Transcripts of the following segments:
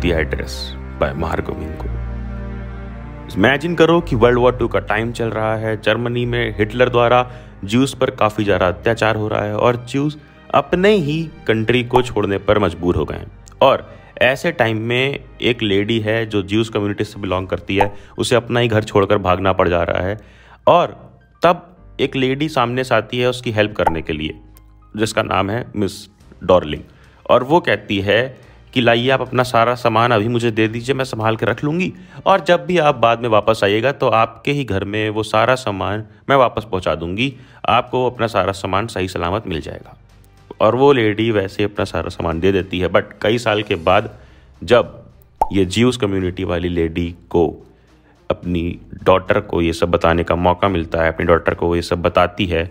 दिया address dress bye महारगोविंद को imagine करो कि वर्ल्ड वॉर टू का टाइम चल रहा है जर्मनी में हिटलर द्वारा ज्यूस पर काफ़ी ज़्यादा अत्याचार हो रहा है और ज्यूस अपने ही कंट्री को छोड़ने पर मजबूर हो गए और ऐसे टाइम में एक लेडी है जो ज्यूस कम्युनिटी से बिलोंग करती है उसे अपना ही घर छोड़कर भागना पड़ जा रहा है और तब एक लेडी सामने से आती है उसकी हेल्प करने के लिए जिसका नाम है मिस डॉर्लिंग और वो कहती है कि लाइए आप अपना सारा सामान अभी मुझे दे दीजिए मैं संभाल के रख लूँगी और जब भी आप बाद में वापस आइएगा तो आपके ही घर में वो सारा सामान मैं वापस पहुँचा दूँगी आपको अपना सारा सामान सही सलामत मिल जाएगा और वो लेडी वैसे अपना सारा सामान दे देती है बट कई साल के बाद जब ये जीव कम्युनिटी वाली लेडी को अपनी डॉटर को ये सब बताने का मौका मिलता है अपनी डॉटर को ये सब बताती है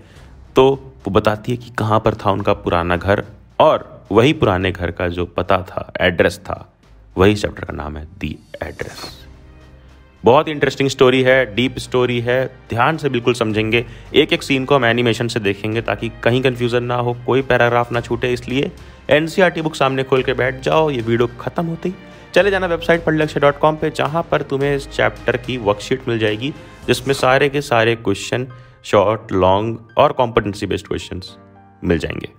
तो वो बताती है कि कहाँ पर था उनका पुराना घर और वही पुराने घर का जो पता था एड्रेस था वही चैप्टर का नाम है दी एड्रेस बहुत इंटरेस्टिंग स्टोरी है डीप स्टोरी है ध्यान से बिल्कुल समझेंगे एक एक सीन को हम एनिमेशन से देखेंगे ताकि कहीं कन्फ्यूज़न ना हो कोई पैराग्राफ ना छूटे इसलिए एन बुक e सामने खोल के बैठ जाओ ये वीडियो ख़त्म होती चले जाना वेबसाइट लक्ष्य डॉट कॉम पर जहाँ पर तुम्हें इस चैप्टर की वर्कशीट मिल जाएगी जिसमें सारे के सारे क्वेश्चन शॉर्ट लॉन्ग और कॉम्पिटेंसी बेस्ड क्वेश्चन मिल जाएंगे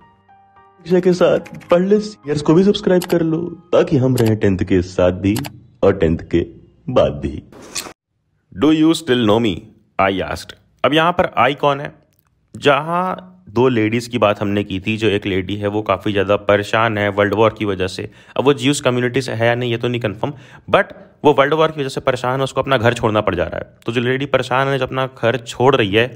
के साथ पढ़ ले सीनियर्स को भी सब्सक्राइब कर लो ताकि हम रहे टेंथ के साथ भी और टेंथ के बाद भी do you still know me I asked अब यहाँ पर आई कौन है जहाँ दो लेडीज़ की बात हमने की थी जो एक लेडी है वो काफ़ी ज़्यादा परेशान है वर्ल्ड वॉर की वजह से अब वो जीव कम्युनिटी से है या नहीं ये तो नहीं कंफर्म बट वो वर्ल्ड वॉर की वजह से परेशान है उसको अपना घर छोड़ना पड़ जा रहा है तो जो लेडी परेशान है जो अपना घर छोड़ रही है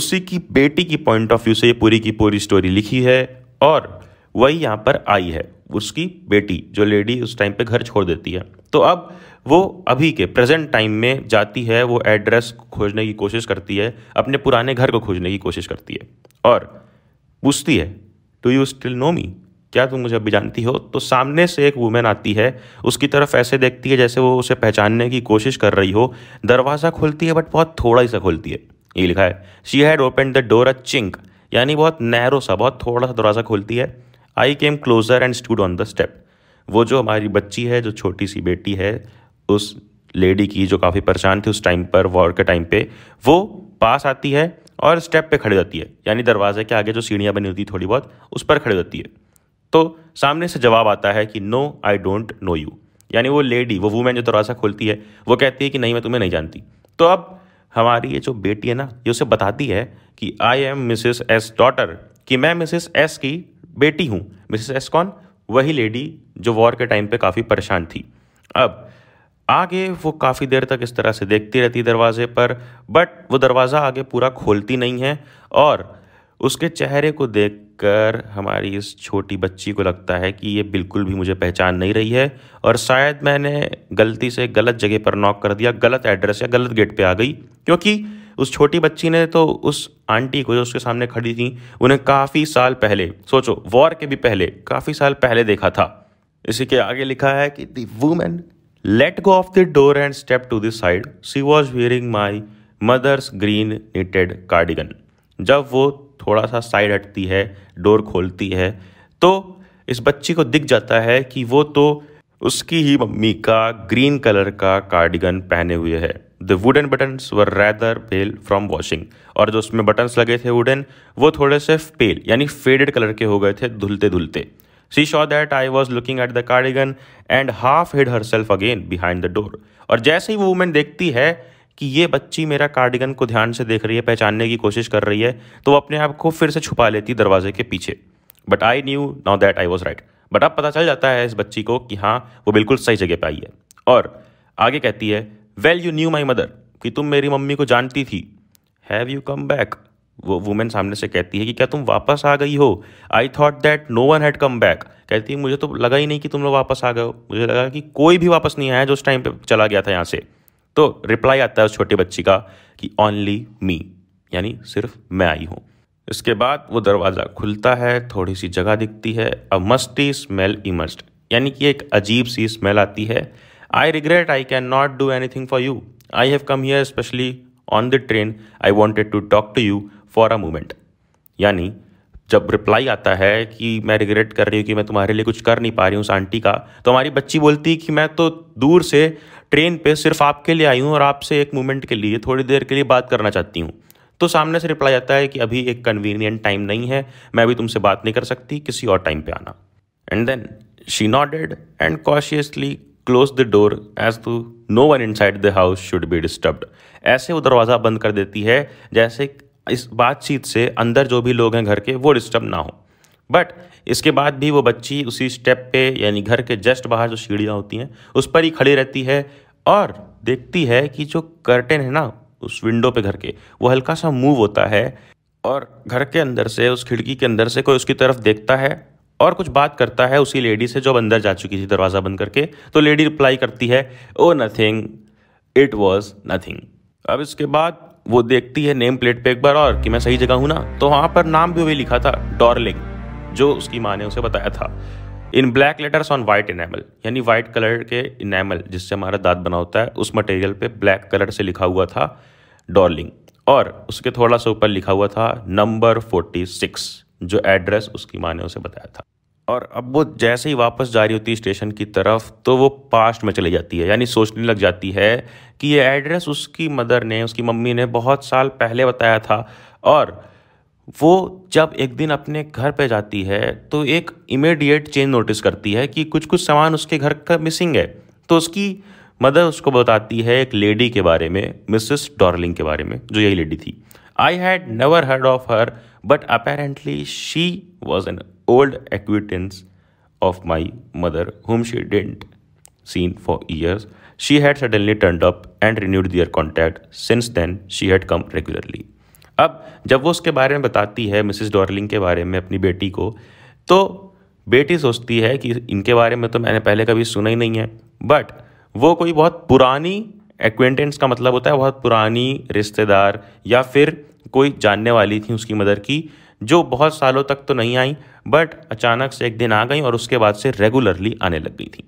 उसी की बेटी की पॉइंट ऑफ व्यू से ये पूरी की पूरी स्टोरी लिखी है और वही यहाँ पर आई है उसकी बेटी जो लेडी उस टाइम पे घर छोड़ देती है तो अब वो अभी के प्रेजेंट टाइम में जाती है वो एड्रेस खोजने की कोशिश करती है अपने पुराने घर को खोजने की कोशिश करती है और पूछती है do you still know me क्या तुम मुझे अभी जानती हो तो सामने से एक वुमेन आती है उसकी तरफ ऐसे देखती है जैसे वो उसे पहचानने की कोशिश कर रही हो दरवाज़ा खोलती है बट बहुत थोड़ा ही सा खोलती है ये लिखा है she had open the door a chink यानी बहुत नहरों सा बहुत थोड़ा सा दरवाज़ा खोलती है I came closer and stood on the step वो जो हमारी बच्ची है जो छोटी सी बेटी है उस लेडी की जो काफ़ी परेशान थी उस टाइम पर वॉर के टाइम पे वो पास आती है और स्टेप पे खड़ी जाती है यानी दरवाजे के आगे जो सीढ़ियाँ बनी होती थोड़ी बहुत उस पर खड़ी जाती है तो सामने से जवाब आता है कि no I don't know you यानी वो लेडी वो वूमेन जो दरवाज़ा खोलती है वो कहती है कि नहीं मैं तुम्हें नहीं जानती तो अब हमारी ये जो बेटी है ना ये उसे बताती है कि I am Mrs S daughter कि मैं मिसेस एस की बेटी हूँ मिसेस एस कौन वही लेडी जो वॉर के टाइम पे काफ़ी परेशान थी अब आगे वो काफ़ी देर तक इस तरह से देखती रहती दरवाजे पर बट वो दरवाज़ा आगे पूरा खोलती नहीं है और उसके चेहरे को देख देखकर हमारी इस छोटी बच्ची को लगता है कि ये बिल्कुल भी मुझे पहचान नहीं रही है और शायद मैंने गलती से गलत जगह पर नॉक कर दिया गलत एड्रेस या गलत गेट पे आ गई क्योंकि उस छोटी बच्ची ने तो उस आंटी को जो उसके सामने खड़ी थी उन्हें काफ़ी साल पहले सोचो वॉर के भी पहले काफ़ी साल पहले देखा था इसी के आगे लिखा है कि the woman let go of the door and step to this side she was wearing my mother's green knitted cardigan जब वो थोड़ा सा साइड हटती है डोर खोलती है तो इस बच्ची को दिख जाता है कि वो तो उसकी ही मम्मी का ग्रीन कलर का कार्डिगन पहने हुए है the wooden buttons were rather pale from washing और जो उसमें बटन्स लगे थे वुडन वो थोड़े से पेल यानी फेडेड कलर के हो गए थे धुलते धुलते she saw that I was looking at the cardigan and half hid herself again behind the door और जैसे ही वो वुमेन देखती है कि ये बच्ची मेरा कार्डिगन को ध्यान से देख रही है पहचानने की कोशिश कर रही है तो वो अपने आप को फिर से छुपा लेती दरवाजे के पीछे but I knew now that I was right but अब पता चल जाता है इस बच्ची को कि हाँ वो बिल्कुल सही जगह पर आई है और आगे कहती है well you knew my mother कि तुम मेरी मम्मी को जानती थी हैव यू कम बैक वो वुमेन सामने से कहती है कि क्या तुम वापस आ गई हो I thought that no one had come back कहती है मुझे तो लगा ही नहीं कि तुम लोग वापस आ गए हो मुझे लगा कि कोई भी वापस नहीं आया जो उस टाइम पे चला गया था यहाँ से तो रिप्लाई आता है उस छोटी बच्ची का कि ओनली मी यानी सिर्फ मैं आई हूँ इसके बाद वो दरवाज़ा खुलता है थोड़ी सी जगह दिखती है अ मस्टी स्मेल इमर्स्ड यानी कि एक अजीब सी स्मेल आती है I regret I can not do anything for you I have come here specially on the train I wanted to talk to you for a moment यानी जब reply आता है कि मैं रिग्रेट कर रही हूँ कि मैं तुम्हारे लिए कुछ कर नहीं पा रही हूँ उस आंटी का तो हमारी बच्ची बोलती है कि मैं तो दूर से ट्रेन पे सिर्फ आपके लिए आई हूँ और आपसे एक मोमेंट के लिए थोड़ी देर के लिए बात करना चाहती हूँ तो सामने से रिप्लाई आता है कि अभी एक कन्वीनियंट टाइम नहीं है मैं अभी तुमसे बात नहीं कर सकती किसी और टाइम पे आना and then she nodded and cautiously close the door as to no one inside the house should be disturbed ऐसे वो दरवाज़ा बंद कर देती है जैसे इस बातचीत से अंदर जो भी लोग हैं घर के वो डिस्टर्ब ना हो बट इसके बाद भी वो बच्ची उसी स्टेप पे यानी घर के जस्ट बाहर जो सीढ़ियाँ होती हैं उस पर ही खड़ी रहती है और देखती है कि जो कर्टेन है ना उस विंडो पे घर के वो हल्का सा मूव होता है और घर के अंदर से उस खिड़की के अंदर से कोई उसकी तरफ देखता है और कुछ बात करता है उसी लेडी से जो अंदर जा चुकी थी दरवाज़ा बंद करके तो लेडी रिप्लाई करती है oh nothing it was nothing अब इसके बाद वो देखती है नेम प्लेट पे एक बार और कि मैं सही जगह हूँ ना तो वहाँ पर नाम भी वही लिखा था डॉर्लिंग जो उसकी माँ ने उसे बताया था in black letters on white enamel यानी वाइट कलर के इनेमल जिससे हमारा दांत बना होता है उस मटेरियल पे ब्लैक कलर से लिखा हुआ था डॉर्लिंग और उसके थोड़ा सा ऊपर लिखा हुआ था नंबर फोर्टी सिक्स जो एड्रेस उसकी माँ ने उसे बताया था और अब वो जैसे ही वापस जा रही होती है स्टेशन की तरफ तो वो पास्ट में चली जाती है यानी सोचने लग जाती है कि ये एड्रेस उसकी मदर ने उसकी मम्मी ने बहुत साल पहले बताया था और वो जब एक दिन अपने घर पे जाती है तो एक इमेडिएट चेंज नोटिस करती है कि कुछ कुछ सामान उसके घर का मिसिंग है तो उसकी मदर उसको बताती है एक लेडी के बारे में मिसेस डॉर्लिंग के बारे में जो यही लेडी थी I had never heard of her but apparently she was an old acquaintance of my mother whom she didn't seen for years she had suddenly turn up and renewed their contact since then she had come regularly अब जब वो उसके बारे में बताती है Mrs Darling के बारे में अपनी बेटी को तो बेटी सोचती है कि इनके बारे में तो मैंने पहले कभी सुना ही नहीं है बट वो कोई बहुत पुरानी एक्वेंटेंस का मतलब होता है बहुत पुरानी रिश्तेदार या फिर कोई जानने वाली थी उसकी मदर की जो बहुत सालों तक तो नहीं आई बट अचानक से एक दिन आ गई और उसके बाद से रेगुलरली आने लग गई थी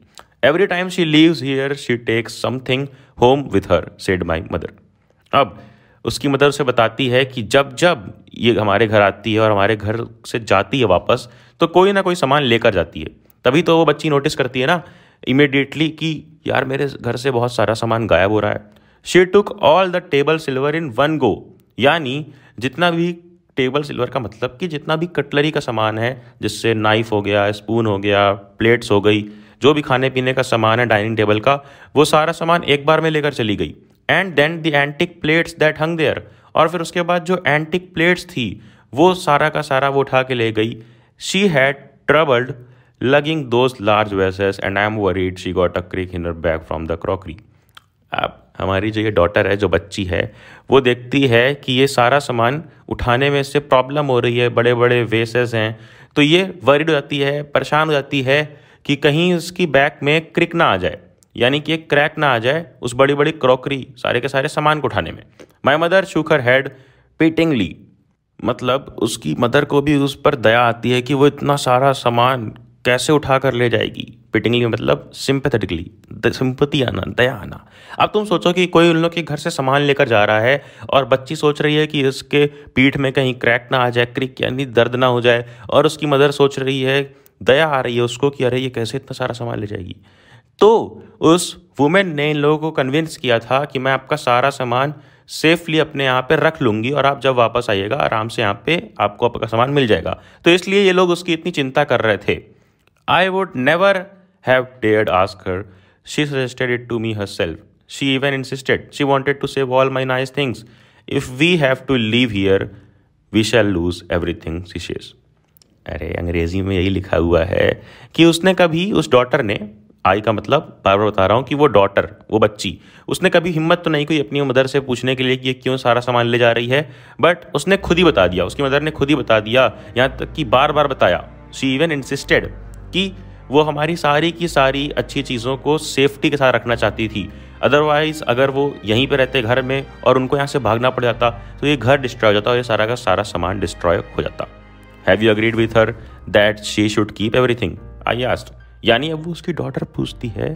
every time she leaves here she takes something home with her said my mother अब उसकी मदद उसे बताती है कि जब जब ये हमारे घर आती है और हमारे घर से जाती है वापस तो कोई ना कोई सामान लेकर जाती है तभी तो वो बच्ची नोटिस करती है ना इमिडिएटली कि यार मेरे घर से बहुत सारा सामान गायब हो रहा है she took all the table silver in one go यानी जितना भी टेबल सिल्वर का मतलब कि जितना भी कटलरी का सामान है जिससे नाइफ़ हो गया स्पून हो गया प्लेट्स हो गई जो भी खाने पीने का सामान है डाइनिंग टेबल का वो सारा सामान एक बार में लेकर चली गई and then the antique plates that hung there और फिर उसके बाद जो एंटिक प्लेट्स थी वो सारा का सारा वो उठा के ले गई she had troubled lugging those large vases and I am worried she got a crick in back from the crockery अब हमारी जो ये डॉटर है जो बच्ची है वो देखती है कि ये सारा सामान उठाने में से प्रॉब्लम हो रही है बड़े बड़े वेसेस हैं तो ये वरीड हो जाती है परेशान हो जाती है कि कहीं उसकी बैग में क्रिक ना आ जाए यानी कि एक क्रैक ना आ जाए उस बड़ी बड़ी क्रॉकरी सारे के सारे सामान को उठाने में माई मदर शुकर हैड पेटिंगली मतलब उसकी मदर को भी उस पर दया आती है कि वो इतना सारा सामान कैसे उठा कर ले जाएगी पिटिंगली मतलब सिंपथेटिकली सिंपति आना दया आना अब तुम सोचो कि कोई उन लोग के घर से सामान लेकर जा रहा है और बच्ची सोच रही है कि इसके पीठ में कहीं क्रैक ना आ जाए क्रिक यानी दर्द ना हो जाए और उसकी मदर सोच रही है दया आ रही है उसको कि अरे ये कैसे इतना सारा सामान ले जाएगी तो उस वुमेन ने इन लोगों को कन्विंस किया था कि मैं आपका सारा सामान सेफली अपने यहाँ पे रख लूँगी और आप जब वापस आइएगा आराम से यहाँ पे आपको आपका सामान मिल जाएगा तो इसलिए ये लोग उसकी इतनी चिंता कर रहे थे I would never have dared ask her she suggested it to me herself she even insisted she wanted to save all my nice things if we have to leave here we shall lose everything अरे अंग्रेज़ी में यही लिखा हुआ है कि उसने कभी उस डॉटर ने आई का मतलब बार बार बता रहा हूँ कि वो डॉटर वो बच्ची उसने कभी हिम्मत तो नहीं की अपनी मदर से पूछने के लिए कि ये क्यों सारा सामान ले जा रही है बट उसने खुद ही बता दिया उसकी मदर ने खुद ही बता दिया यहाँ तक कि बार बार बताया शी इवन इंसिस्टेड कि वो हमारी सारी की सारी अच्छी चीज़ों को सेफ्टी के साथ रखना चाहती थी अदरवाइज़ अगर वो यहीं पर रहते घर में और उनको यहाँ से भागना पड़ जाता तो ये घर डिस्ट्रॉय हो जाता और ये सारा का सारा सामान डिस्ट्रॉय हो जाता have you agreed with her that she should keep everything I asked यानी अब उसकी डॉटर पूछती है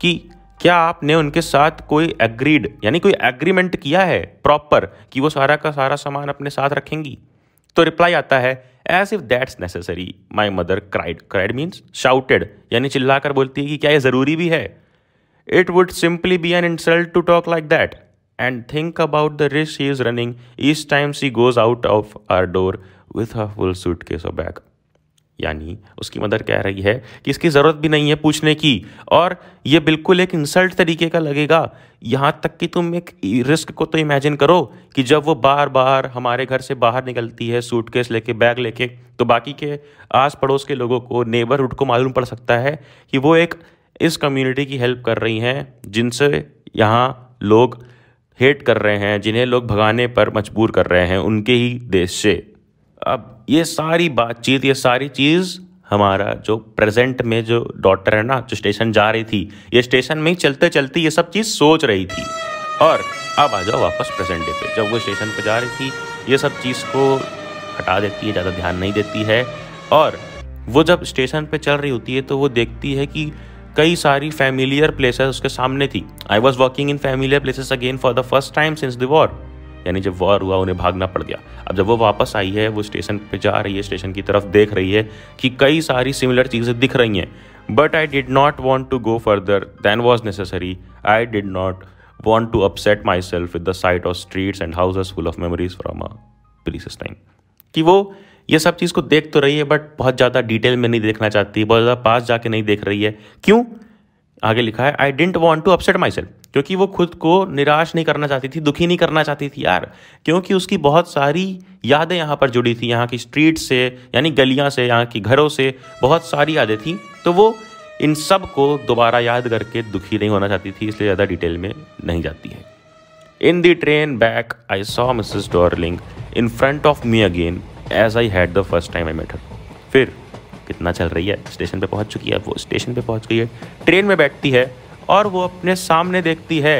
कि क्या आपने उनके साथ कोई एग्रीड यानी कोई एग्रीमेंट किया है प्रॉपर कि वो सारा का सारा सामान अपने साथ रखेंगी तो रिप्लाई आता है as if that's necessary my mother cried cried means shouted यानी चिल्लाकर बोलती है कि क्या ये ज़रूरी भी है it would simply be an insult to talk like that and think about the risk she is running is time she goes out of our door with a full suitcase back यानी उसकी mother कह रही है कि इसकी ज़रूरत भी नहीं है पूछने की और ये बिल्कुल एक इंसल्ट तरीके का लगेगा यहाँ तक कि तुम एक रिस्क को तो इमेजिन करो कि जब वो बार बार हमारे घर से बाहर निकलती है सूटकेस लेके बैग लेके तो बाकी के आस पड़ोस के लोगों को नेबरहुड को मालूम पड़ सकता है कि वो एक इस कम्युनिटी की हेल्प कर रही हैं जिनसे यहाँ लोग हेट कर रहे हैं जिन्हें लोग भगाने पर मजबूर कर रहे हैं उनके ही देश से अब ये सारी बातचीत ये सारी चीज़ हमारा जो प्रेजेंट में जो डॉटर है ना जो स्टेशन जा रही थी ये स्टेशन में ही चलते चलते ये सब चीज़ सोच रही थी और अब आ जाओ वापस प्रेजेंट डे पे जब वो स्टेशन पे जा रही थी ये सब चीज़ को हटा देती है ज़्यादा ध्यान नहीं देती है और वो जब स्टेशन पे चल रही होती है तो वो देखती है कि कई सारी फैमिलियर प्लेसेस उसके सामने थी I was working in familiar places again for the first time since the war यानी जब वॉर हुआ उन्हें भागना पड़ गया अब जब वो वापस आई है वो स्टेशन पे जा रही है स्टेशन की तरफ देख रही है कि कई सारी सिमिलर चीज़ें दिख रही हैं but I did not want to go further than was necessary I did not want to upset myself with the sight of streets and houses full of memories from a precious time कि वो ये सब चीज़ को देख तो रही है but बहुत ज़्यादा डिटेल में नहीं देखना चाहती बहुत ज़्यादा पास जाके नहीं देख रही है क्यों आगे लिखा है I dent want to upset myself क्योंकि वो खुद को निराश नहीं करना चाहती थी दुखी नहीं करना चाहती थी यार क्योंकि उसकी बहुत सारी यादें यहाँ पर जुड़ी थी यहाँ की स्ट्रीट से यानी गलियाँ से यहाँ की घरों से बहुत सारी यादें थी तो वो इन सब को दोबारा याद करके दुखी नहीं होना चाहती थी इसलिए ज़्यादा डिटेल में नहीं जाती है in the train back I saw Mrs Dorling in front of me again as I had the first time I met her फिर कितना चल रही है स्टेशन पे पहुंच चुकी है वो स्टेशन पे पहुंच गई है ट्रेन में बैठती है और वो अपने सामने देखती है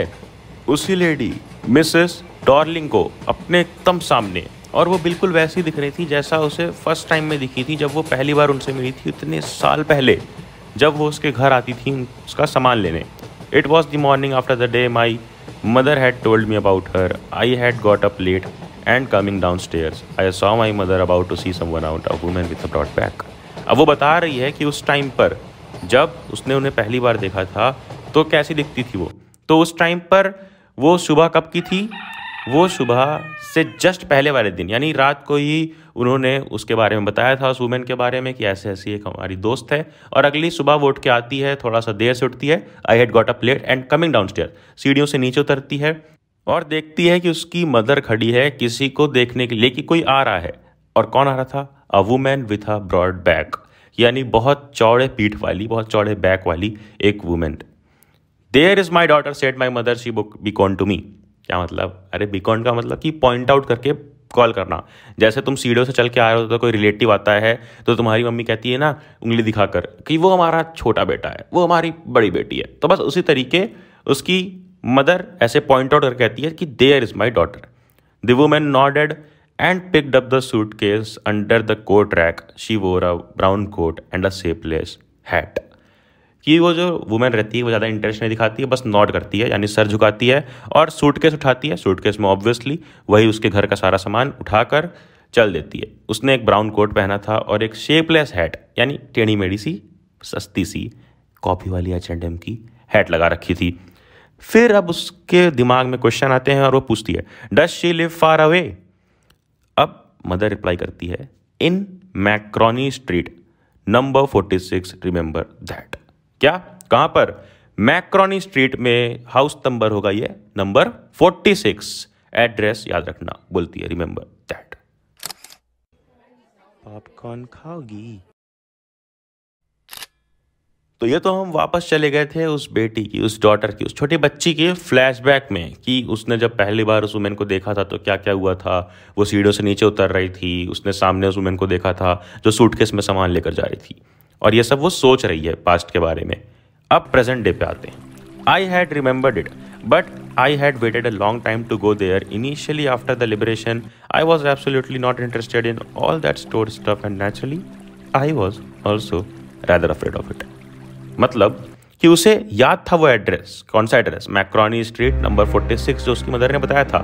उसी लेडी मिसेस डॉर्लिंग को अपने एकदम सामने और वो बिल्कुल वैसी दिख रही थी जैसा उसे फर्स्ट टाइम में दिखी थी जब वो पहली बार उनसे मिली थी इतने साल पहले जब वो उसके घर आती थी उसका सामान लेने it was the morning after the day my mother had told me about her I had got up late and coming down stairs I saw my mother about to see someone out a woman with a broad back अब वो बता रही है कि उस time पर जब उसने उन्हें पहली बार देखा था तो कैसी दिखती थी वो तो उस टाइम पर वो सुबह कब की थी वो सुबह से जस्ट पहले वाले दिन यानी रात को ही उन्होंने उसके बारे में बताया था उस वूमेन के बारे में कि ऐसे ऐसी एक हमारी दोस्त है और अगली सुबह वो उठ के आती है थोड़ा सा देर से उठती है I had got a plate and coming down stair सीढ़ियों से नीचे उतरती है और देखती है कि उसकी मदर खड़ी है किसी को देखने के लिए कि कोई आ रहा है और कौन आ रहा था a woman with a broad back यानी बहुत चौड़े पीठ वाली बहुत चौड़े बैक वाली एक woman there is my daughter said my mother she book beckon to me क्या मतलब अरे कॉन का मतलब कि पॉइंट आउट करके कॉल करना जैसे तुम सीढ़ियों से चल के आ रहे हो तो कोई रिलेटिव आता है तो तुम्हारी मम्मी कहती है ना उंगली दिखाकर कि वो हमारा छोटा बेटा है वो हमारी बड़ी बेटी है तो बस उसी तरीके उसकी मदर ऐसे पॉइंट आउट कर कहती है कि there is my daughter the woman nodded and picked up the suitcase under the coat rack she wore a brown coat and a shapeless hat कि वो जो वुमेन रहती है वो ज़्यादा इंटरेस्ट नहीं दिखाती है बस नॉट करती है यानी सर झुकाती है और सूटकेस उठाती है सूटकेस में ऑब्वियसली वही उसके घर का सारा सामान उठाकर चल देती है उसने एक ब्राउन कोट पहना था और एक शेपलेस हैट यानी टेढ़ी मेढ़ी सी सस्ती सी कॉपी वाली एच एंड एम की हैट लगा रखी थी फिर अब उसके दिमाग में क्वेश्चन आते हैं और वो पूछती है does she live far away अब मदर रिप्लाई करती है in Marconi street number forty six remember that क्या कहां पर मैक्रोनी स्ट्रीट में हाउस नंबर होगा ये नंबर 46 एड्रेस याद रखना बोलती है रिमेंबर दैट पॉपकॉर्न खाओगी तो ये तो हम वापस चले गए थे उस बेटी की उस डॉटर की उस छोटी बच्ची के फ्लैशबैक में कि उसने जब पहली बार उस वुमेन को देखा था तो क्या क्या हुआ था वो सीढ़ियों से नीचे उतर रही थी उसने सामने उस वुमेन को देखा था जो सूटकेस में सामान लेकर जा रही थी और ये सब वो सोच रही है पास्ट के बारे में अब प्रेजेंट डे पे आते हैं I had remembered it but I had waited a long time to go there initially after the liberation I was absolutely not interested in all that store stuff and naturally I was also rather afraid of it मतलब कि उसे याद था वो address कौन सा address मैक्रॉनी street number 46 जो उसकी मदर ने बताया था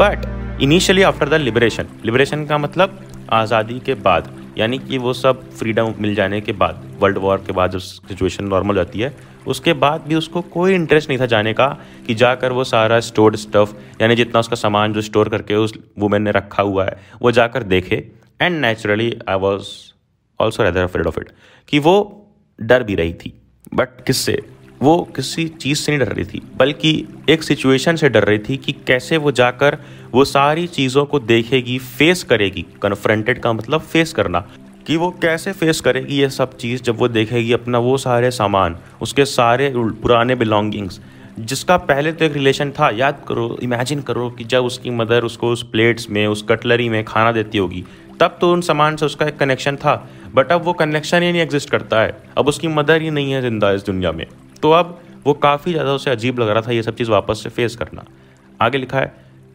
but initially after the liberation liberation का मतलब आज़ादी के बाद यानी कि वो सब फ्रीडम मिल जाने के बाद वर्ल्ड वॉर के बाद जब सिचुएशन नॉर्मल जाती है उसके बाद भी उसको कोई इंटरेस्ट नहीं था जाने का कि जाकर वो सारा स्टोर्ड स्टफ़ यानी जितना उसका सामान जो स्टोर करके उस वुमेन ने रखा हुआ है वो जाकर देखे and naturally I was also rather afraid of it कि वो डर भी रही थी बट किससे वो किसी चीज़ से नहीं डर रही थी बल्कि एक सिचुएशन से डर रही थी कि कैसे वो जाकर वो सारी चीज़ों को देखेगी फेस करेगी कन्फ्रंटेड का मतलब फेस करना कि वो कैसे फेस करेगी ये सब चीज़ जब वो देखेगी अपना वो सारे सामान उसके सारे पुराने बिलोंगिंग्स जिसका पहले तो एक रिलेशन था याद करो इमेजिन करो कि जब उसकी मदर उसको उस प्लेट्स में उस कटलरी में खाना देती होगी तब तो उन सामान से उसका एक कनेक्शन था बट अब वो कनेक्शन ही नहीं एग्जिस्ट करता है अब उसकी मदर ही नहीं है जिंदा इस दुनिया में तो अब वो काफ़ी ज़्यादा उसे अजीब लग रहा था ये सब चीज़ वापस से फेस करना आगे लिखा है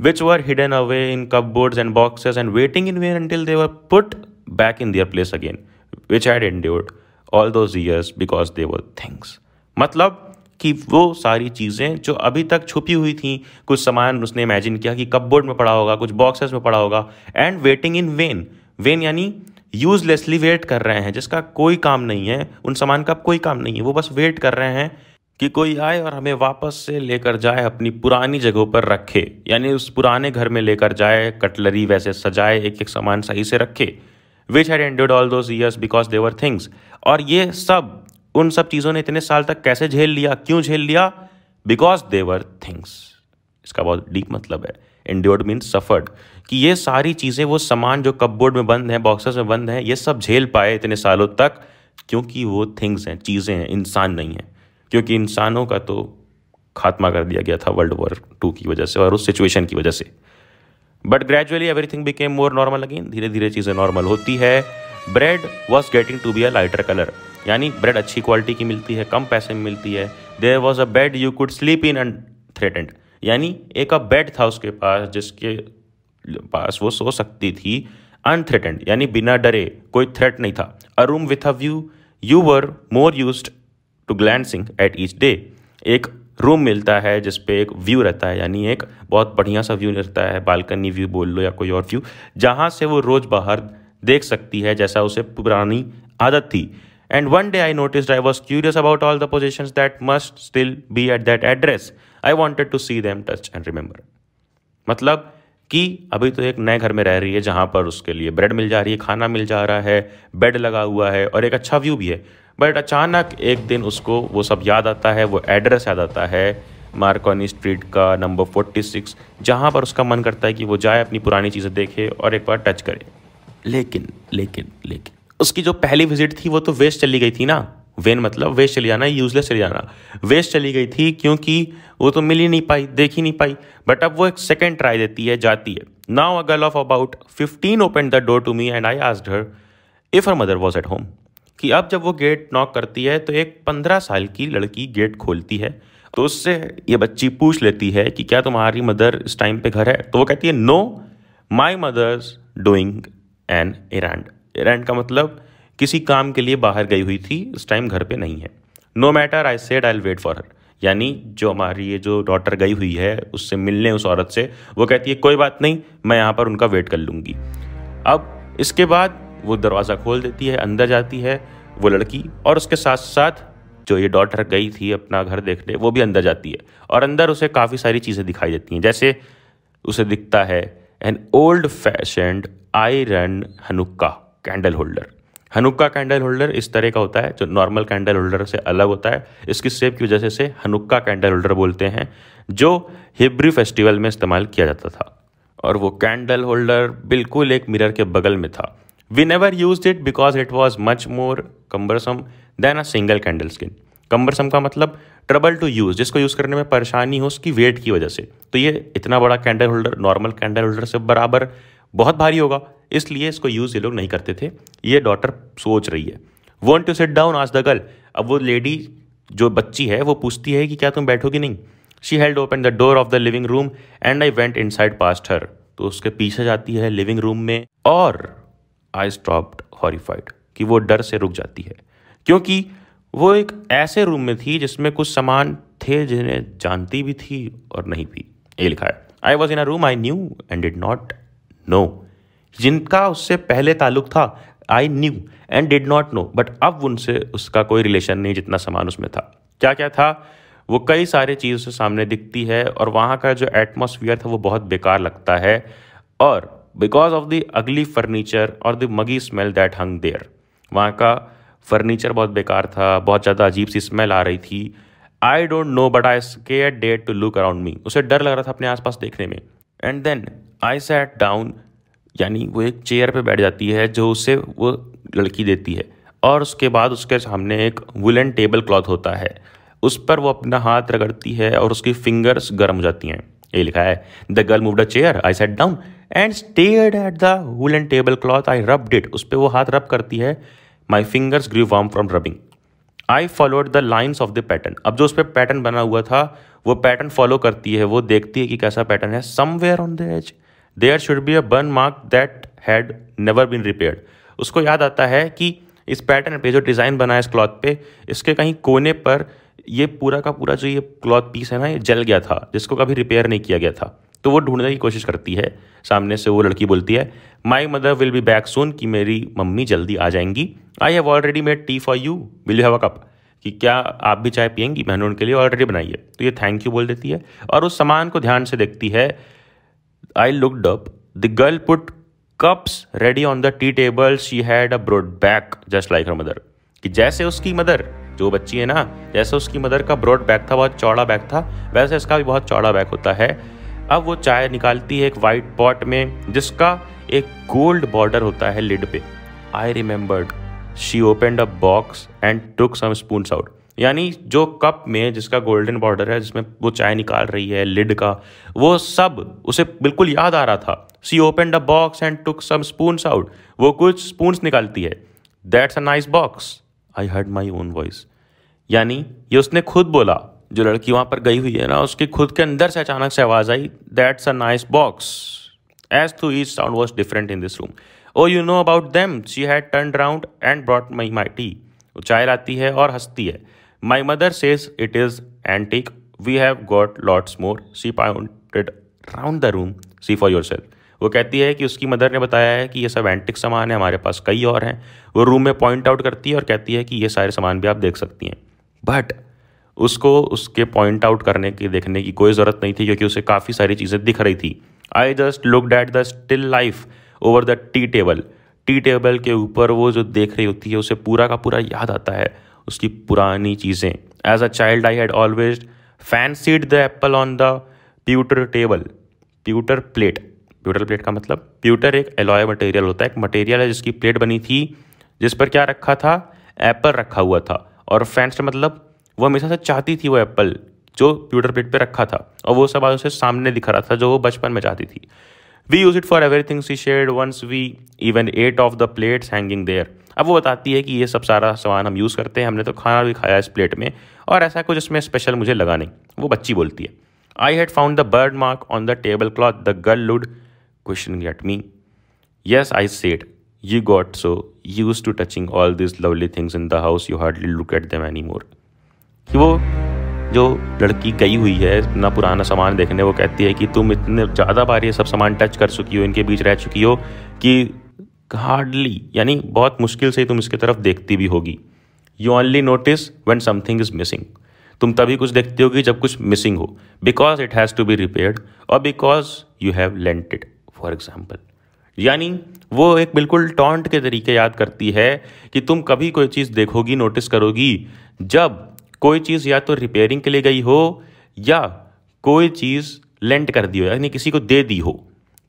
which were hidden away in cupboard and boxes and waiting in vain until they were put back in their place again which had endured all those years because they were things मतलब कि वो सारी चीज़ें जो अभी तक छुपी हुई थी कुछ सामान उसने इमेजिन किया कि कपबोर्ड में पड़ा होगा कुछ बॉक्सेस में पड़ा होगा and waiting in vain vain यानी यूजलेसली वेट कर रहे हैं जिसका कोई काम नहीं है उन सामान का कोई काम नहीं है वो बस वेट कर रहे हैं कि कोई आए और हमें वापस से लेकर जाए अपनी पुरानी जगहों पर रखे यानी उस पुराने घर में लेकर जाए कटलरी वैसे सजाए एक एक सामान सही से रखे which had ended all those years because they were things और ये सब उन सब चीज़ों ने इतने साल तक कैसे झेल लिया क्यों झेल लिया बिकॉज देवर थिंग्स इसका बहुत डीप मतलब है एंड्योर्ड मीन्स सफर्ड कि ये सारी चीज़ें वो सामान जो कपबोर्ड में बंद हैं बॉक्सेस में बंद हैं ये सब झेल पाए इतने सालों तक क्योंकि वो थिंग्स हैं चीज़ें हैं इंसान नहीं हैं क्योंकि इंसानों का तो खात्मा कर दिया गया था वर्ल्ड वॉर टू की वजह से और उस सिचुएशन की वजह से but gradually everything became more normal again धीरे धीरे चीज़ें नॉर्मल होती है bread was getting to be a lighter colour यानी ब्रेड अच्छी क्वालिटी की मिलती है कम पैसे में मिलती है there was a bed you could sleep in and threatened यानी एक अब बेड था उसके पास जिसके पास वो सो सकती थी अनथ्रेटेंड यानी बिना डरे कोई थ्रेट नहीं था a room with a view you were more used to glancing at each day एक रूम मिलता है जिसपे एक व्यू रहता है यानी एक बहुत बढ़िया सा व्यू रहता है बालकनी व्यू बोल लो या कोई और व्यू जहाँ से वो रोज़ बाहर देख सकती है जैसा उसे पुरानी आदत थी and one day I notice I was curious about all the position that must still be at that address I wanted to see them touch and remember मतलब कि अभी तो एक नए घर में रह रही है जहाँ पर उसके लिए ब्रेड मिल जा रही है खाना मिल जा रहा है बेड लगा हुआ है और एक अच्छा व्यू भी है बट अचानक एक दिन उसको वो सब याद आता है वो एड्रेस याद आता है मार्कोनी स्ट्रीट का नंबर 46 जहाँ पर उसका मन करता है कि वो जाए अपनी पुरानी चीज़ें देखे और एक बार टच करे लेकिन लेकिन लेकिन उसकी जो पहली विज़िट थी वो तो वेस्ट चली गई थी ना वेन मतलब वेस्ट चली जाना यूजलेस चली जाना वेस्ट चली गई थी क्योंकि वो तो मिल ही नहीं पाई देख ही नहीं पाई बट अब वो एक सेकेंड ट्राई देती है जाती है now a girl of about fifteen open the door to me and I asked her if her mother was at home कि अब जब वो गेट नॉक करती है तो एक पंद्रह साल की लड़की गेट खोलती है तो उससे ये बच्ची पूछ लेती है कि क्या तुम्हारी मदर इस टाइम पे घर है तो वो कहती है no my mother's doing an errand errand का मतलब किसी काम के लिए बाहर गई हुई थी उस टाइम घर पे नहीं है no matter I said I wait for her यानी जो हमारी ये जो डॉटर गई हुई है उससे मिलने उस औरत से वो कहती है कोई बात नहीं मैं यहाँ पर उनका वेट कर लूँगी अब इसके बाद वो दरवाज़ा खोल देती है अंदर जाती है वो लड़की और उसके साथ साथ जो ये डॉटर गई थी अपना घर देखने वो भी अंदर जाती है और अंदर उसे काफ़ी सारी चीज़ें दिखाई देती हैं जैसे उसे दिखता है an old fashioned iron Hanukkah candle holder Hanukkah candle holder इस तरह का होता है जो नॉर्मल कैंडल होल्डर से अलग होता है इसकी सेप की वजह से इसे हनुक्का कैंडल होल्डर बोलते हैं जो हिब्री फेस्टिवल में इस्तेमाल किया जाता था और वो कैंडल होल्डर बिल्कुल एक मिरर के बगल में था we never use it because it was much more cumbersome than a single candle skin cumbersome का मतलब ट्रबल टू यूज़ जिसको यूज़ करने में परेशानी हो उसकी वेट की वजह से तो ये इतना बड़ा candle holder normal candle holder से बराबर बहुत भारी होगा इसलिए इसको यूज़ ये लोग नहीं करते थे ये डॉटर सोच रही है वॉन्ट टू सेट डाउन आज द गर्ल अब वो लेडी जो बच्ची है वो पूछती है कि क्या तुम बैठोगी नहीं she held open the door of the living room and I went inside past her तो उसके पीछे जाती है लिविंग रूम में और आई स्टॉप्ड हॉरीफाइड कि वो डर से रुक जाती है क्योंकि वो एक ऐसे रूम में थी जिसमें कुछ सामान थे जिन्हें जानती भी थी और नहीं भी ये लिखा है I was in a room I knew and did not know जिनका उससे पहले ताल्लुक था I knew and did not know but अब उनसे उसका कोई रिलेशन नहीं जितना सामान उसमें था क्या क्या था वो कई सारे चीज़ से सामने दिखती है और वहाँ का जो एटमोसफियर था वो बहुत बेकार लगता है और because of the ugly furniture और the muggy smell that hung there वहाँ का फर्नीचर बहुत बेकार था बहुत ज़्यादा अजीब सी स्मेल आ रही थी I don't know but I scare डेट टू लुक अराउंड मी उसे डर लग रहा था अपने आसपास देखने में and then I sat down यानी वो एक चेयर पे बैठ जाती है जो उसे वो लड़की देती है और उसके बाद उसके सामने एक वुलन टेबल क्लॉथ होता है उस पर वो अपना हाथ रगड़ती है और उसकी फिंगर्स गर्म हो जाती हैं ये लिखा है the girl move the chair I sat down and stared at the woollen table cloth I rubbed it उस पर वो हाथ रब करती है my fingers grew warm from rubbing I followed the lines of the pattern अब जो उस पर पैटर्न बना हुआ था वो पैटर्न फॉलो करती है वो देखती है कि कैसा पैटर्न है somewhere on the edge there should be a burn mark that had never been repaired उसको याद आता है कि इस पैटर्न पे जो डिज़ाइन बना है इस क्लॉथ पे इसके कहीं कोने पर ये पूरा का पूरा जो ये क्लॉथ पीस है ना ये जल गया था जिसको कभी रिपेयर नहीं किया गया था तो वो ढूंढने की कोशिश करती है सामने से वो लड़की बोलती है my mother will be back soon कि मेरी मम्मी जल्दी आ जाएंगी I have already made tea for you will you have a cup कि क्या आप भी चाय पियेंगी मैंने उनके लिए ऑलरेडी बनाई है तो ये थैंक यू बोल देती है और उस सामान को ध्यान से देखती है I looked up, the girl put cups ready on the tea table. She had a broad back, just like her mother. कि जैसे उसकी मदर जो बच्ची है ना जैसे उसकी मदर का ब्रॉड बैग था बहुत चौड़ा बैग था वैसे इसका भी बहुत चौड़ा बैग होता है अब वो चाय निकालती है एक वाइट पॉट में जिसका एक गोल्ड बॉर्डर होता है लिड पे I remembered she opened a box and took some spoon out यानी जो कप में जिसका गोल्डन बॉर्डर है जिसमें वो चाय निकाल रही है लिड का वो सब उसे बिल्कुल याद आ रहा था she open the box and took some spoons out वो कुछ स्पून्स निकालती है that's a nice box I heard my own voice यानी ये उसने खुद बोला जो लड़की वहाँ पर गई हुई है ना उसके खुद के अंदर से अचानक से आवाज़ आई that's a nice box as to each sound was different in this room oh you know about them she had turn round and brought my my tea वो चाय लाती है और हंसती है My mother says it is antique. We have got lots more. She pounded round the room. See for yourself. वो कहती है कि उसकी मदर ने बताया है कि ये सब एंटिक सामान है हमारे पास कई और हैं वो रूम में पॉइंट आउट करती है और कहती है कि ये सारे सामान भी आप देख सकती हैं बट उसको उसके पॉइंट आउट करने की देखने की कोई ज़रूरत नहीं थी क्योंकि उसे काफ़ी सारी चीज़ें दिख रही थी I just looked at the still life over the tea table tea table के ऊपर वो जो देख रही होती है उसे पूरा का पूरा याद आता है उसकी पुरानी चीज़ें as a child I had always fancied the apple on the pewter table pewter plate pewter plate का मतलब प्यूटर एक एलॉय मटेरियल होता है एक मटेरियल है जिसकी प्लेट बनी थी जिस पर क्या रखा था एप्पल रखा हुआ था और फैंस मतलब वो हमेशा से चाहती थी वो एप्पल जो प्यूटर प्लेट पे रखा था और वो सब आज उसे सामने दिखा रहा था जो वो बचपन में चाहती थी we use it for everything she said once we even ate off the plates hanging there अब वो बताती है कि ये सब सारा सामान हम यूज़ करते हैं हमने तो खाना भी खाया इस प्लेट में और ऐसा कुछ इसमें स्पेशल मुझे लगा नहीं वो बच्ची बोलती है I had found the burn mark on the table cloth the girl looked question get me yes I said you got so used to touching all this lovely things in the house you hardly look at them any more कि वो जो लड़की गई हुई है इतना पुराना सामान देखने वो कहती है कि तुम इतने ज़्यादा बार ये सब सामान टच कर चुकी हो इनके बीच रह चुकी हो कि हार्डली यानी बहुत मुश्किल से ही तुम इसके तरफ देखती भी होगी you only notice when something is missing तुम तभी कुछ देखती होगी जब कुछ मिसिंग हो because it has to be repaired और because you have lent it for example यानी वो एक बिल्कुल टॉन्ट के तरीके याद करती है कि तुम कभी कोई चीज़ देखोगी नोटिस करोगी जब कोई चीज़ या तो रिपेयरिंग के लिए गई हो या कोई चीज़ लेंट कर दी हो यानी किसी को दे दी हो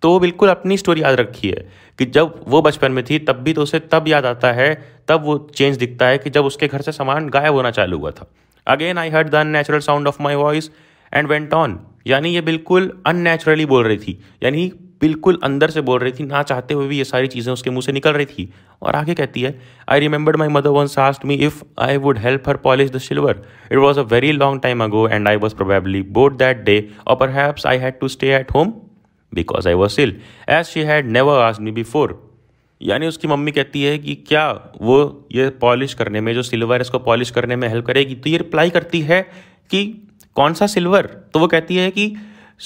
तो वो बिल्कुल अपनी स्टोरी याद रखी है कि जब वो बचपन में थी तब भी तो उसे तब याद आता है तब वो चेंज दिखता है कि जब उसके घर से सामान गायब होना चालू हुआ था again I heard the natural sound of my voice and went on यानी ये बिल्कुल अननेचुरली बोल रही थी यानी बिल्कुल अंदर से बोल रही थी ना चाहते हुए भी ये सारी चीज़ें उसके मुंह से निकल रही थी और आगे कहती है I remembered my mother once asked me if I would help her polish the silver it was a very long time ago and I was probably bored that day or perhaps I had to stay at home because I was ill as she had never आज me before यानी उसकी mummy कहती है कि क्या वो ये polish करने में जो सिल्वर है इसको पॉलिश करने में हेल्प करेगी तो ये रिप्लाई करती है कि कौन सा सिल्वर तो वो कहती है कि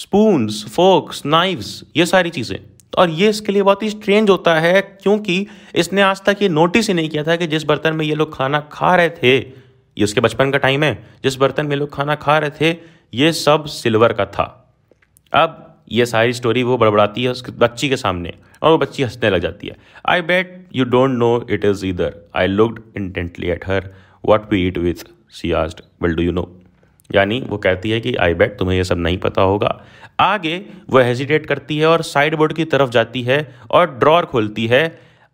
स्पून्स फोक्स नाइव्स ये सारी चीज़ें और ये इसके लिए बहुत ही स्ट्रेंज होता है क्योंकि इसने आज तक ये नोटिस ही नहीं किया था कि जिस बर्तन में ये लोग खाना खा रहे थे ये उसके बचपन का टाइम है जिस बर्तन में लोग खाना खा रहे थे ये सब सिल्वर का था अब ये सारी स्टोरी वो बड़बड़ाती है उस बच्ची के सामने और वो बच्ची हंसने लग जाती है I bet you don't know it is इधर I looked intently at her what we eat with she asked well do you know यानी वो कहती है कि आई बेट तुम्हें यह सब नहीं पता होगा आगे वो हेजिटेट करती है और साइड बोर्ड की तरफ जाती है और ड्रॉर खोलती है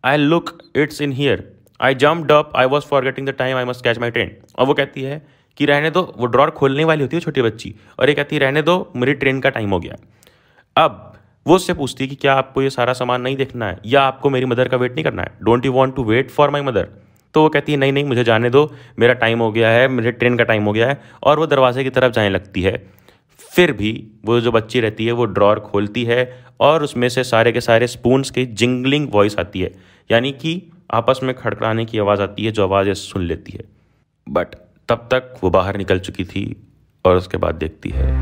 I look it's in here I jumped up I was forgetting the time I must catch my train और वो कहती है कि रहने दो वो ड्रॉर खोलने वाली होती है छोटी बच्ची और ये कहती है रहने दो मेरी ट्रेन का टाइम हो गया अब वो उससे पूछती है कि क्या आपको ये सारा सामान नहीं देखना है या आपको मेरी मदर का वेट नहीं करना है don't you want to wait for my mother तो वो कहती है नहीं नहीं मुझे जाने दो मेरा टाइम हो गया है मेरे ट्रेन का टाइम हो गया है और वो दरवाजे की तरफ जाने लगती है फिर भी वो जो बच्ची रहती है वो ड्रॉर खोलती है और उसमें से सारे के सारे स्पून्स की जिंगलिंग वॉइस आती है यानी कि आपस में खड़खड़ाने की आवाज़ आती है जो आवाज़ सुन लेती है बट तब तक वो बाहर निकल चुकी थी और उसके बाद देखती है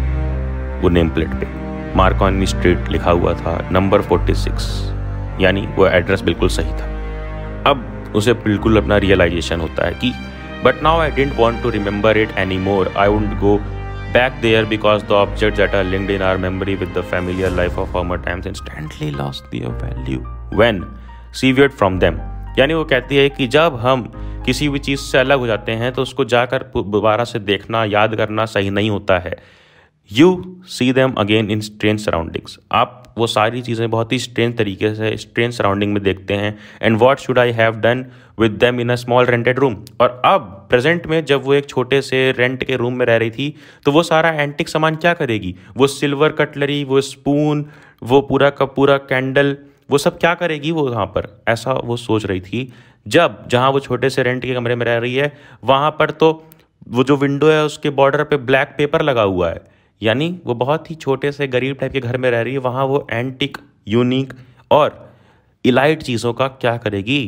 वो नेम प्लेट पर मार्कॉनी स्ट्रीट लिखा हुआ था नंबर 46 यानी वो एड्रेस बिल्कुल सही था अब उसे बिल्कुल अपना रियलाइजेशन होता है कि but now I dent want to remember it any more I won't go back there because the objects that are linked in our memory with the familiar life of former times instantly lost their value when severed from them यानी वो कहती है कि जब हम किसी भी चीज़ से अलग हो जाते हैं तो उसको जाकर दोबारा से देखना याद करना सही नहीं होता है you see them again in strange surroundings आप वो सारी चीज़ें बहुत ही स्ट्रेंज तरीके से स्ट्रेंज सराउंडिंग में देखते हैं and what should I have done with them in a small rented room और अब प्रेजेंट में जब वो एक छोटे से रेंट के रूम में रह रही थी तो वो सारा एंटिक सामान क्या करेगी वो सिल्वर कटलरी वो स्पून वो पूरा का पूरा कैंडल वो सब क्या करेगी वो वहाँ पर ऐसा वो सोच रही थी जब जहाँ वो छोटे से रेंट के कमरे में रह रही है वहाँ पर तो वो जो विंडो है उसके बॉर्डर पे ब्लैक पेपर लगा हुआ है यानी वो बहुत ही छोटे से गरीब टाइप के घर में रह रही है वहाँ वो एंटिक यूनिक और इलाइट चीज़ों का क्या करेगी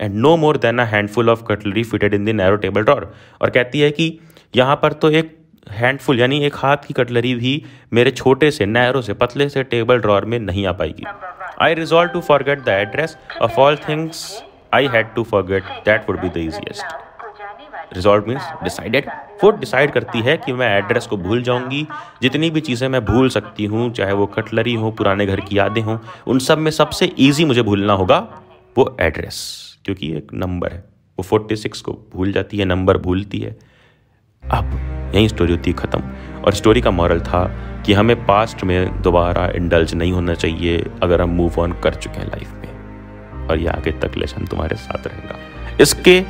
and no more than a handful of cutlery fitted in the narrow table drawer और कहती है कि यहाँ पर तो एक हैंडफुल यानी एक हाथ की कटलरी भी मेरे छोटे से नैरो से पतले से टेबल ड्रॉर में नहीं आ पाएगी I resolve to forget the address of all things I had to forget that would be the easiest resolve means decided वो डिसाइड करती है कि मैं एड्रेस को भूल जाऊंगी जितनी भी चीज़ें मैं भूल सकती हूँ चाहे वो कटलरी हो पुराने घर की यादें हों उन सब में सबसे ईजी मुझे भूलना होगा वो एड्रेस क्योंकि एक नंबर है वो फोर्टी सिक्स को भूल जाती है नंबर भूलती है अब यही स्टोरी होती है ख़त्म और स्टोरी का मॉरल था कि हमें पास्ट में दोबारा इंडल्ज नहीं होना चाहिए अगर हम मूव ऑन कर चुके हैं लाइफ में और ये आगे तक लेसन तुम्हारे साथ रहेगा इसके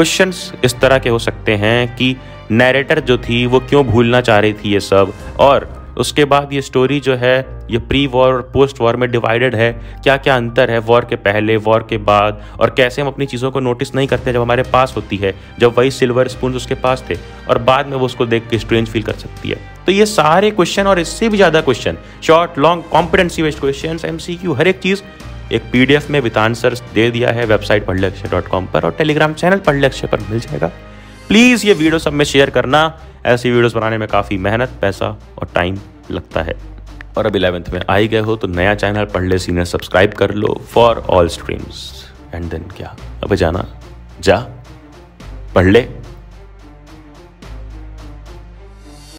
क्वेश्चंस इस तरह के हो सकते हैं कि नरेटर जो थी वो क्यों भूलना चाह रही थी ये सब और उसके बाद ये स्टोरी जो है ये प्री वॉर और पोस्ट वॉर में डिवाइडेड है क्या क्या अंतर है वॉर के पहले वॉर के बाद और कैसे हम अपनी चीज़ों को नोटिस नहीं करते जब हमारे पास होती है जब वही सिल्वर स्पून उसके पास थे और बाद में वो उसको देख के स्ट्रेंज फील कर सकती है तो ये सारे क्वेश्चन और इससे भी ज़्यादा question short long competency based question एम हर एक चीज़ एक पीडीएफ में विद आंसर दे दिया है वेबसाइट पढ़लक्ष्य डॉट कॉम पर और टेलीग्राम चैनल पढ़लक्ष्य पर मिल जाएगा प्लीज़ ये वीडियो सब में शेयर करना ऐसी वीडियोस बनाने में काफ़ी मेहनत पैसा और टाइम लगता है और अब इलेवेंथ में आई गए हो तो नया चैनल पढ़ ले सीनियर सब्सक्राइब कर लो for all streams and then क्या अब जाना जा पढ़ ले